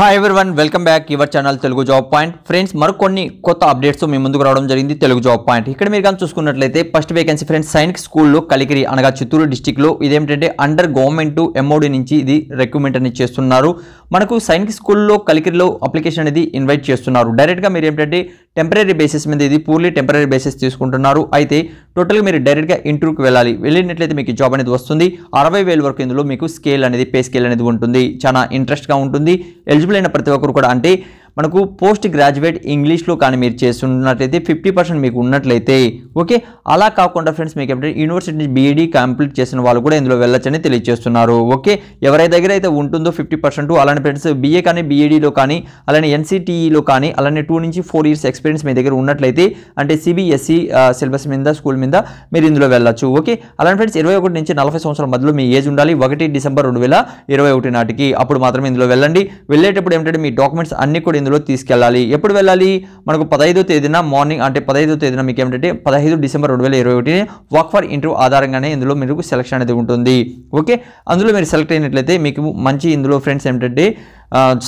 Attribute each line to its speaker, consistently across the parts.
Speaker 1: hi one welcome back your channel Telugu job point friends మరికొన్ని కొత్త updates మీ ముందుకు రావడం జరిగింది తెలుగు జాబ్ పాయింట్ ఇక్కడ మీరు కానీ చూసుకున్నట్లయితే ఫస్ట్ వేకెన్సీ ఫ్రెండ్స్ సైనిక్ స్కూల్లో కలిగిరి అనగా చిత్తూరు డిస్టిక్లో ఇదేంటంటే అండర్ గవర్నమెంట్ ఎంఓడి నుంచి ఇది రిక్రూట్మెంట్ అని చేస్తున్నారు మనకు సైనిక్ స్కూల్లో కలికిరిలో అప్లికేషన్ అనేది ఇన్వైట్ చేస్తున్నారు డైరెక్ట్గా మీరు ఏంటంటే టెంపరీ బేసిస్ మీద ఇది పూర్లీ టెంపరీ బేసిస్ తీసుకుంటున్నారు అయితే టోటల్గా మీరు డైరెక్ట్గా ఇంటర్వ్యూకి వెళ్ళాలి వెళ్ళినట్లయితే మీకు జాబ్ అనేది వస్తుంది అరవై వేల వరకు ఇందులో మీకు స్కేల్ అనేది పే స్కేల్ అనేది ఉంటుంది చాలా ఇంట్రెస్ట్గా ఉంటుంది ఎలిజిబుల్ అయిన ప్రతి ఒక్కరు కూడా అంటే మనకు పోస్ట్ గ్రాడ్యుయేట్ ఇంగ్లీష్లో కానీ మీరు చేస్తున్నట్లయితే ఫిఫ్టీ పర్సెంట్ మీకు ఉన్నట్లయితే ఓకే అలా కాకుండా ఫ్రెండ్స్ మీకు ఏమిటంటే యూనివర్సిటీ బీఈడి కంప్లీట్ చేసిన వాళ్ళు కూడా ఇందులో వెళ్ళొచ్చని తెలియజేస్తున్నారు ఓకే ఎవరి దగ్గర అయితే ఉంటుందో ఫిఫ్టీ పర్సెంట్ అలానే ఫ్రెండ్స్ బీఏ కానీ బీఈడిలో కానీ అలానే ఎన్సిటిఈలో e కానీ అలానే టూ నుంచి ఫోర్ ఇయర్స్ ఎక్స్పీరియన్స్ మీ దగ్గర ఉన్నట్లయితే అంటే సిబిఎస్ఈ సిలబస్ e, మీద స్కూల్ మీద మీరు ఇందులో వెళ్ళొచ్చు ఓకే అలానే ఫ్రెండ్స్ ఇరవై ఒకటి నుంచి నలభై సంవత్సరాల మధ్యలో మీ ఏజ్ ఉండాలి ఒకటి డిసెంబర్ రెండు వేల ఇరవై ఒకటి నాటికి అప్పుడు మాత్రమే ఇందులో వెళ్ళండి వెళ్ళేటప్పుడు ఏమిటంటే మీ డాక్యుమెంట్స్ అన్ని కూడా అందులో తీసుకెళ్ళాలి ఎప్పుడు వెళ్ళాలి మనకు పదహైదో తేదీన మార్నింగ్ అంటే పదహైదో తేదీన మీకు ఏమిటంటే పదహైదు డిసెంబర్ రెండు వేల ఇరవై ఒకటిని వాక్ ఫర్ ఇంటర్వ్యూ ఆధారంగానే ఇందులో మీకు సెలక్షన్ అనేది ఉంటుంది ఓకే అందులో మీరు సెలెక్ట్ అయినట్లయితే మీకు మంచి ఇందులో ఫ్రెండ్స్ ఏమిటంటే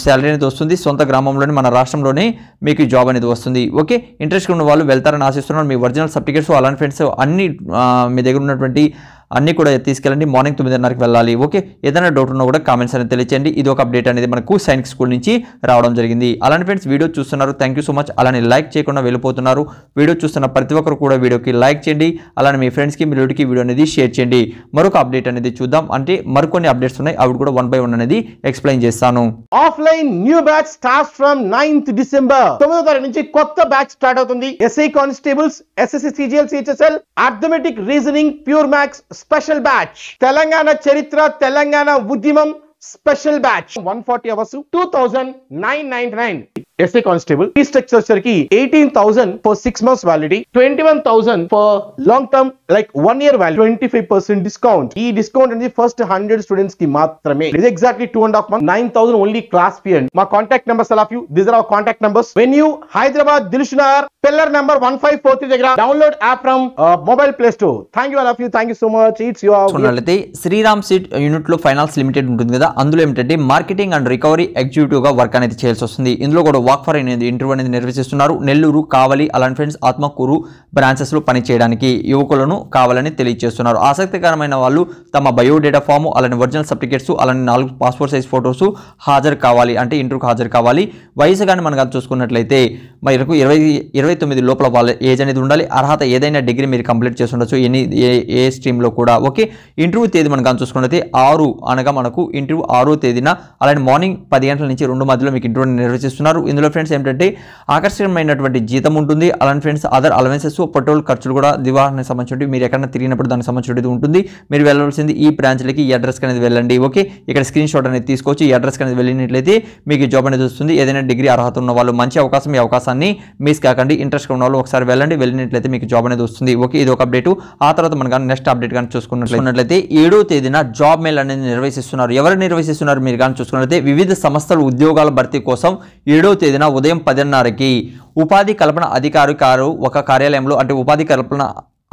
Speaker 1: శాలరీ అనేది వస్తుంది సొంత గ్రామంలోని మన రాష్ట్రంలోనే మీకు జాబ్ అనేది వస్తుంది ఓకే ఇంట్రెస్ట్ ఉన్న వాళ్ళు వెళ్తారని ఆశిస్తున్నారు మీ ఒరిజినల్ సర్టిఫికేట్స్ అలాంటి ఫ్రెండ్స్ అన్ని మీ దగ్గర ఉన్నటువంటి అన్నీ కూడా తీసుకెళ్ళండి మార్నింగ్ తొమ్మిదిన్నరకు వెళ్ళాలి ఓకే ఏదైనా డౌట్ ఉన్నా కూడా కామెంట్స్ అనేది తెలియచేయండి ఇది ఒక అప్డేట్ అనేది మనకు సైనిక్ స్కూల్ నుంచి రావడం జరిగింది అలానే ఫ్రెండ్స్ వీడియో చూస్తున్నారు థ్యాంక్ సో మచ్ అలానే లైక్ చేయకుండా వెళ్ళిపోతున్నారు వీడియో చూస్తున్న ప్రతి ఒక్కరు కూడా వీడియోకి లైక్ చేయండి అలానే మీ ఫ్రెండ్స్కి మీ రిలేటివ్కి వీడియో అనేది షేర్ చేయండి మరొక అప్డేట్ అనేది చూద్దాం అంటే మరికొన్ని అప్డేట్స్ ఉన్నాయి అవి కూడా వన్ బై వన్ అనేది ఎక్స్ప్లెయిన్ చేస్తాను
Speaker 2: offline new batch start from ninth December తొమ్మిదో తారీఖు నుంచి కొత్త బ్యాచ్ స్టార్ట్ అవుతుంది SI constables SSC CGL CHSL arithmetic reasoning pure maths special batch Telangana చరిత్ర తెలంగాణ ఉద్యమం special batch one forty hours two thousand nine nine nine SA constable ఈ structure వచ్చరికి eighteen thousand for six months validity twenty one thousand for long term like one year value twenty five percent discount ఈ discount అనేది first hundred students కి మాత్రమే ఇది exactly two and half month nine thousand only class fee and మా contact numbers of you this are our contact numbers when you Hyderabad Dilsukhnagar pillar number one five four three దగ్గర download app from mobile play store thank you all of you thank you so much it's యూనట్లయితే
Speaker 1: Shriram City unit లో finance limited ఉంటుంది కదా అందులో ఏమిటంటే marketing and recovery executive గా work అనేది చేయాల్సి వస్తుంది ఇందులో కూడా వాక్ ఫర్ అనేది ఇంటర్వ్యూ అనేది నిర్వహిస్తున్నారు నెల్లూరు కావలి అలాంటి ఫ్రెండ్స్ ఆత్మకూరు బ్రాంచెస్లో పనిచేయడానికి యువకులను కావాలని తెలియజేస్తున్నారు ఆసక్తికరమైన వాళ్ళు తమ బయోడేటా ఫామ్ అలాంటి ఒరిజినల్ సర్టిఫికేట్స్ అలానే నాలుగు పాస్పోర్ట్ సైజ్ ఫొటోస్ హాజరు కావాలి అంటే ఇంటర్వ్యూకి హాజరు కావాలి వయసు కానీ మనం చూసుకున్నట్లయితే మనకు ఇరవై ఇరవై తొమ్మిది లోపల వాళ్ళ ఏజ్ అనేది ఉండాలి అర్హత ఏదైనా డిగ్రీ మీరు కంప్లీట్ చేసి ఉండొచ్చు ఎన్ని ఏ ఏ స్ట్రీమ్లో కూడా ఓకే ఇంటర్వ్యూ తేదీ మనం చూసుకున్నట్లయితే ఆరు అనగా మనకు ఇంటర్వ్యూ ఆరో తేదీన అలానే మార్నింగ్ పది గంటల నుంచి రెండు మధ్యలో మీకు ఇంటర్వ్యూ నిర్వహిస్తున్నారు ఇందులో ఫ్రెండ్స్ ఏంటంటే ఆకర్షణమైనటువంటి జీతం ఉంటుంది అలాంటి ఫ్రెండ్స్ అదర్ అలవెన్సెస్ పెట్రోల్ ఖర్చులు కూడా దివాహానికి సంబంధించి మీరు ఎక్కడైనా తిరిగినప్పుడు దానికి సంబంధించి ఉంటుంది మీరు వెళ్ళవలసింది ఈ బ్రాంచ్లకి ఈ అడ్రస్ అనేది వెళ్ళండి ఓకే ఇక్కడ స్క్రీన్ షాట్ అనేది తీసుకొచ్చి ఈ అడ్రస్ అనేది వెళ్ళినట్లయితే మీకు జాబ్ అనేది వస్తుంది ఏదైనా డిగ్రీ అర్హత ఉన్న వాళ్ళు మంచి అవకాశం ఈ అవకాశాన్ని మిస్ కాకండి ఇంట్రెస్ట్ ఉన్న వాళ్ళు ఒకసారి వెళ్ళండి వెళ్ళినట్లయితే మీకు జాబ్ అనేది వస్తుంది ఓకే ఇది ఒక అప్డేట్ ఆ తర్వాత మనం కానీ నెక్స్ట్ అప్డేట్ కానీ చూసుకున్నట్లయితే ఏడో తేదీన జాబ్ మేల్ అనేది నిర్వహిస్తున్నారు ఎవరు నిర్వహిస్తున్నారు మీరు కానీ చూసుకున్నట్లయితే వివిధ సంస్థల ఉద్యోగాల భర్తీ కోసం ఏడో తేదీన ఉదయం పదిన్నరకి ఉపాధి కల్పన అధికారి కారు ఒక కార్యాలయంలో అంటే ఉపాధి కల్పన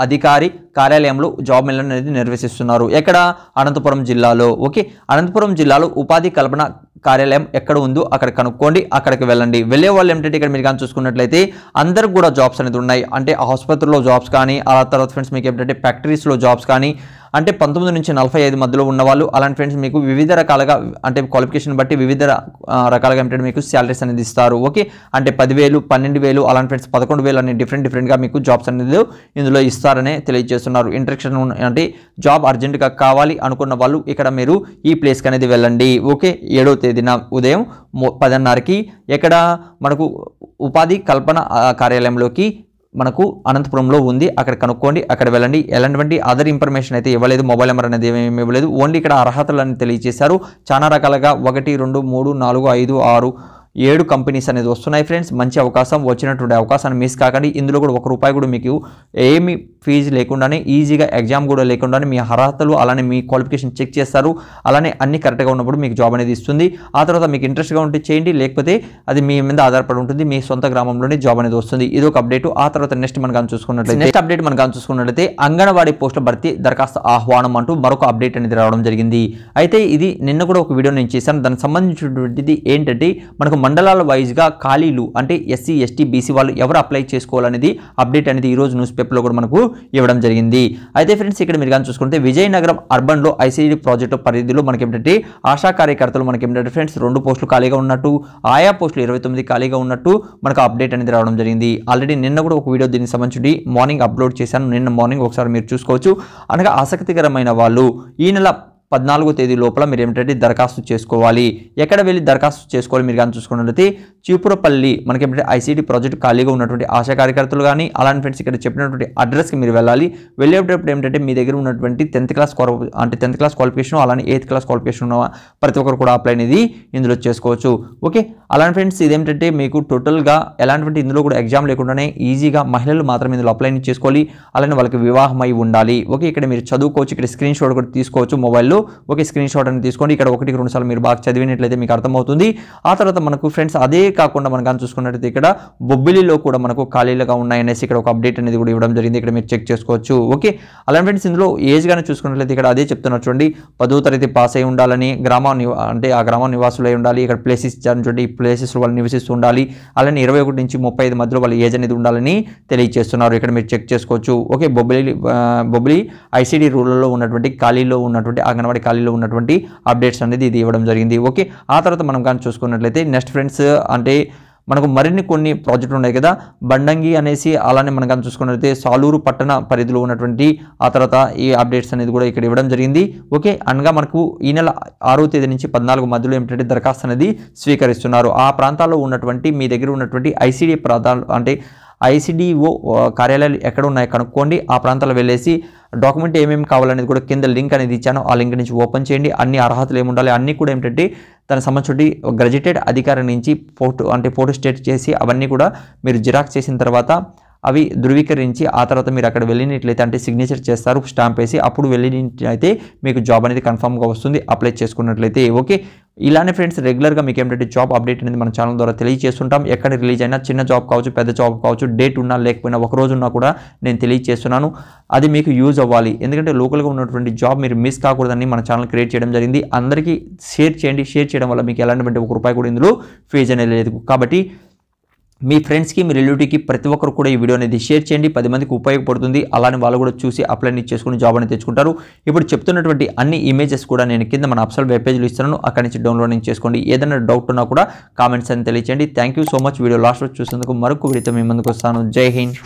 Speaker 1: అధికారి కార్యాలయంలో జాబ్ మేళ అనేది నిర్వహిస్తున్నారు ఎక్కడ అనంతపురం జిల్లాలో ఓకే అనంతపురం జిల్లాలో ఉపాధి కల్పన కార్యాలయం ఎక్కడ ఉందో అక్కడ కనుక్కోండి అక్కడికి వెళ్ళండి వెళ్ళే వాళ్ళు ఏంటంటే ఇక్కడ మీరు కానీ చూసుకున్నట్లయితే అందరికి కూడా జాబ్స్ అనేది ఉన్నాయి అంటే ఆసుపత్రిలో జాబ్స్ కానీ అలా తర్వాత ఫ్రెండ్స్ మీకు ఏంటంటే ఫ్యాక్టరీస్లో జాబ్స్ కానీ అంటే పంతొమ్మిది నుంచి నలభై ఐదు మధ్యలో ఉన్నవాళ్ళు అలాంటి ఫ్రెండ్స్ మీకు వివిధ రకాలుగా అంటే క్వాలిఫికేషన్ బట్టి వివిధ రకాలుగా ఏంటంటే మీకు శాలరీస్ అనేది ఇస్తారు ఓకే అంటే పదివేలు పన్నెండు వేలు అలాంటి ఫ్రెండ్స్ పదకొండు వేలు అనే డిఫరెంట్ డిఫరెంట్గా మీకు జాబ్స్ అనేది ఇందులో ఇస్తారనే తెలియజేస్తున్నారు ఇంట్రెక్షన్ అంటే జాబ్ అర్జెంటుగా కావాలి అనుకున్న వాళ్ళు ఇక్కడ మీరు ఈ ప్లేస్కి అనేది వెళ్ళండి ఓకే ఏడవ తేదీన ఉదయం పదిన్నరకి ఎక్కడ మనకు ఉపాధి కల్పన కార్యాలయంలోకి మనకు అనంతపురంలో ఉంది అక్కడ కనుక్కోండి అక్కడ వెళ్ళండి ఎలాంటి అదర్ ఇన్ఫర్మేషన్ అయితే ఇవ్వలేదు మొబైల్ నెంబర్ అనేది ఏమేమి ఇవ్వలేదు ఓన్లీ ఇక్కడ అర్హతలు అని తెలియజేశారు చాలా రకాలుగా ఒకటి రెండు మూడు నాలుగు ఐదు ఆరు ఏడు కంపెనీస్ అనేది వస్తున్నాయి ఫ్రెండ్స్ మంచి అవకాశం వచ్చినటువంటి అవకాశాన్ని మిస్ కాకండి ఇందులో కూడా ఒక రూపాయి కూడా మీకు ఏమి ఫీజు లేకుండానే ఈజీగా ఎగ్జామ్ కూడా లేకుండానే మీ అర్హతలు అలానే మీ క్వాలిఫికేషన్ చెక్ చేస్తారు అలానే అన్ని కరెక్ట్గా ఉన్నప్పుడు మీకు జాబ్ అనేది ఇస్తుంది ఆ తర్వాత మీకు ఇంట్రెస్ట్గా ఉంటే చేయండి లేకపోతే అది మీ మీద ఆధారపడి ఉంటుంది మీ సొంత గ్రామంలోనే జాబ్ అనేది వస్తుంది ఇది ఒక అప్డేట్ ఆ తర్వాత నెక్స్ట్ మనం కానీ చూసుకున్నట్లయితే నెక్స్ట్ అప్డేట్ మనం కానీ చూసుకున్నట్లయితే అంగన్వాడీ పోస్టుల భర్తీ దరఖాస్తు ఆహ్వానం అంటూ మరొక అప్డేట్ అనేది రావడం జరిగింది అయితే ఇది నిన్న కూడా ఒక వీడియో నేను చేశాను దానికి సంబంధించినటువంటిది ఏంటంటే మనకు మండలాల వైజ్గా ఖాళీలు అంటే ఎస్సీ ఎస్టీ బీసీ వాళ్ళు ఎవరు అప్లై చేసుకోవాలనేది అప్డేట్ అనేది ఈరోజు న్యూస్ పేపర్లో కూడా మనకు ఇవ్వడం జరిగింది అయితే ఫ్రెండ్స్ ఇక్కడ మీరు కానీ చూసుకుంటే విజయనగరం అర్బన్లో ఐసీడీ ప్రాజెక్టు పరిధిలో మనకి ఏంటంటే ఆశా కార్యకర్తలు మనకి ఏంటంటే ఫ్రెండ్స్ రెండు పోస్టులు ఖాళీగా ఉన్నట్టు ఆయా పోస్టులు ఇరవై తొమ్మిది ఖాళీగా ఉన్నట్టు మనకు అప్డేట్ అనేది రావడం జరిగింది ఆల్రెడీ నిన్న కూడా ఒక వీడియో దీనికి సంబంధించి మార్నింగ్ అప్లోడ్ చేశాను నిన్న మార్నింగ్ ఒకసారి మీరు చూసుకోవచ్చు అనగా ఆసక్తికరమైన వాళ్ళు ఈ నెల పద్నాలుగో తేదీ లోపల మీరు ఏమిటంటే దరఖాస్తు చేసుకోవాలి ఎక్కడ వెళ్ళి దరఖాస్తు చేసుకోవాలి మీరు కానీ చూసుకున్నట్లయితే చీపురపల్లి మనకి ఏంటంటే ఐసీటీ ప్రాజెక్ట్ ఖాళీగా ఉన్నటువంటి ఆశా కార్యకర్తలు కానీ అలాంటి ఫ్రెండ్స్ ఇక్కడ చెప్పినటువంటి అడ్రస్కి మీరు వెళ్ళాలి వెళ్ళేటప్పుడు ఏంటంటే మీ దగ్గర ఉన్నటువంటి టెన్త్ క్లాస్ అంటే టెన్త్ క్లాస్ క్వాలిఫికేషన్ అలానే ఎయిత్ క్లాస్ క్వాలిఫికేషన్ ఉన్న ప్రతి ఒక్కరు కూడా అప్లై అనేది ఇందులో చేసుకోవచ్చు ఓకే అలాంటి ఫ్రెండ్స్ ఇదేంటంటే మీకు టోటల్గా ఎలాంటి ఇందులో కూడా ఎగ్జామ్ లేకుండానే ఈజీగా మహిళలు మాత్రం ఇందులో అప్లై చేసుకోవాలి అలానే వాళ్ళకి వివాహం అయి ఉండాలి ఓకే ఇక్కడ మీరు చదువుకోవచ్చు ఇక్కడ స్క్రీన్ షాట్ కూడా తీసుకోవచ్చు మొబైల్లో ఓకే స్క్రీన్ షాట్ అని తీసుకోండి ఇక్కడ ఒకటి రెండు సార్లు మీరు బాగా చదివినట్లయితే మీకు అర్థమవుతుంది ఆ తర్వాత మనకు ఫ్రెండ్స్ అదే కాకుండా మనం కానీ చూసుకున్నట్టయితే ఇక్కడ బొబ్బిలిలో కూడా మనకు ఖాళీలుగా ఉన్నాయనేసి ఇక్కడ ఒక అప్డేట్ అనేది కూడా ఇవ్వడం జరిగింది ఇక్కడ మీరు చెక్ చేసుకోవచ్చు ఓకే అలాంటి ఫ్రెండ్స్ ఇందులో ఏజ్ కానీ చూసుకున్నట్లయితే ఇక్కడ అదే చెప్తున్నారు చూడండి పదో తరగతి పాస్ అయి ఉండాలని గ్రామ అంటే ఆ గ్రామ నివాసులై ఉండాలి ఇక్కడ ప్లేసెస్ ఇచ్చారని చూడండి ఈ ప్లేసెస్లో వాళ్ళు నివసిస్తూ ఉండాలి అలానే ఇరవై ఒకటి నుంచి ముప్పై ఐదు మధ్యలో వాళ్ళ ఏజ్ అనేది ఉండాలని తెలియజేస్తున్నారు ఇక్కడ మీరు చెక్ చేసుకోవచ్చు ఓకే బొబ్బిలి బొబ్బిలి ఐసీడీ రూల్లో ఉన్నటువంటి ఖాళీలో ఉన్నటువంటి అంగన్వాడి ఖాళీలో ఉన్నటువంటి అప్డేట్స్ అనేది ఇది ఇవ్వడం జరిగింది ఓకే ఆ తర్వాత మనం కానీ చూసుకున్నట్లయితే నెక్స్ట్ ఫ్రెండ్స్ అంటే మనకు మరిన్ని కొన్ని ప్రాజెక్టులు ఉన్నాయి కదా బండంగి అనేసి అలానే మనం కానీ చూసుకున్నట్లయితే సాలూరు పట్టణ పరిధిలో ఉన్నటువంటి ఆ తర్వాత ఈ అప్డేట్స్ అనేది కూడా ఇక్కడ ఇవ్వడం జరిగింది ఓకే అనగా మనకు ఈ నెల ఆరో తేదీ నుంచి పద్నాలుగు మధ్యలో ఏమిటంటే దరఖాస్తు అనేది స్వీకరిస్తున్నారు ఆ ప్రాంతాల్లో ఉన్నటువంటి మీ దగ్గర ఉన్నటువంటి ఐసీడీ ప్రాంతాలు అంటే ఐసిడిఓ కార్యాలయాలు ఎక్కడ ఉన్నాయో కనుక్కోండి ఆ ప్రాంతాలు వెళ్ళేసి డాక్యుమెంట్ ఏమేమి కావాలనేది కూడా కింద లింక్ అనేది ఇచ్చాను ఆ లింక్ నుంచి ఓపెన్ చేయండి అన్ని అర్హతలు ఏమి ఉండాలి అన్నీ కూడా ఏంటంటే తన సంబంధించి గ్రాడ్యుయేటెడ్ అధికారి నుంచి ఫోటో అంటే ఫోటో స్టేట్ చేసి అవన్నీ కూడా మీరు జిరాక్స్ చేసిన తర్వాత అవి ధృవీకరించి ఆ తర్వాత మీరు అక్కడ వెళ్ళినట్లయితే అంటే సిగ్నేచర్ చేస్తారు స్టాంప్ వేసి అప్పుడు వెళ్ళినట్లయితే మీకు జాబ్ అనేది కన్ఫామ్గా వస్తుంది అప్లై చేసుకున్నట్లయితే ఓకే ఇలానే ఫ్రెండ్స్ రెగ్యులర్గా మీకు ఏంటంటే జాబ్ అప్డేట్ అనేది మన ఛానల్ ద్వారా తెలియజేస్తుంటాం ఎక్కడ రిలీజ్ అయినా చిన్న జాబ్ కావచ్చు పెద్ద జాబ్ కావచ్చు డేట్ ఉన్నా లేకపోయినా ఒక రోజు ఉన్నా కూడా నేను తెలియజేస్తున్నాను అది మీకు యూజ్ అవ్వాలి ఎందుకంటే లోకల్గా ఉన్నటువంటి జాబ్ మీరు మిస్ కాకూడదని మన ఛానల్ క్రియేట్ చేయడం జరిగింది అందరికీ షేర్ చేయండి షేర్ చేయడం వల్ల మీకు ఎలాంటి ఒక రూపాయి కూడా ఇందులో ఫీజ్ అనేది లేదు కాబట్టి మీ ఫ్రెండ్స్కి మీ రిలేటివ్కి ప్రతి ఒక్కరు కూడా ఈ వీడియో అనేది షేర్ చేయండి పది మందికి ఉపయోగపడుతుంది అలానే వాళ్ళు కూడా చూసి అప్లై చేసుకుని జాబ్ అనేది తెచ్చుకుంటారు ఇప్పుడు చెప్తున్నటువంటి అన్ని ఇమేజెస్ కూడా నేను కింద మన అప్సల్ వెబ్ పేజ్లో ఇస్తున్నాను అక్కడి నుంచి డౌన్లోడ్ చేసుకోండి ఏదైనా డౌట్ ఉన్నా కూడా కామెంట్స్ అని తెలియచేయండి thank so much video last చూసినందుకు మరొక వీడియోతో మీ ముందుకు వస్తాను జై హింద్